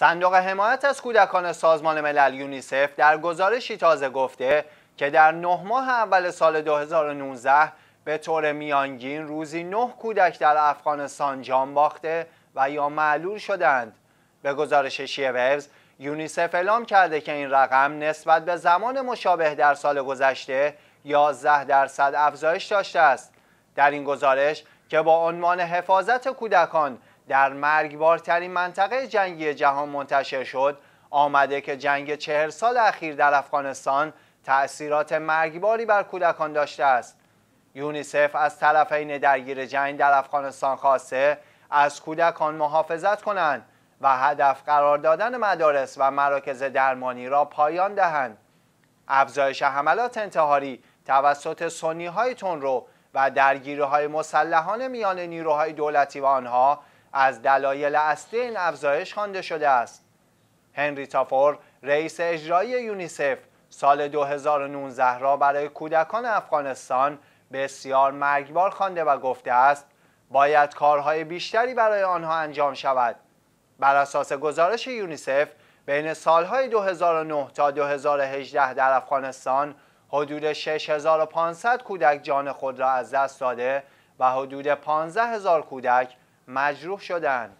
صندوق حمایت از کودکان سازمان ملل یونیسف در گزارشی تازه گفته که در نه ماه اول سال 2019 به طور میانگین روزی نه کودک در افغانستان جان باخته و یا معلول شدند به گزارش شیوز یونیسف اعلام کرده که این رقم نسبت به زمان مشابه در سال گذشته 11 درصد افزایش داشته است در این گزارش که با عنوان حفاظت کودکان در مرگبارترین منطقه جنگی جهان منتشر شد آمده که جنگ چهر سال اخیر در افغانستان تأثیرات مرگباری بر کودکان داشته است یونیسف از طرفین درگیر جنگ در افغانستان خواسته از کودکان محافظت کنند و هدف قرار دادن مدارس و مراکز درمانی را پایان دهند افزایش حملات انتحاری توسط سنی های تون رو و درگیری های مسلحانه میان نیروهای دولتی و آنها از دلایل اصلی این افزایش خوانده شده است هنری تافور رئیس اجرایی یونیسف سال 2019 را برای کودکان افغانستان بسیار مرگبار خوانده و گفته است باید کارهای بیشتری برای آنها انجام شود بر اساس گزارش یونیسف بین سالهای 2009 تا 2018 در افغانستان حدود 6500 کودک جان خود را از دست داده و حدود 15000 کودک مجروح شدن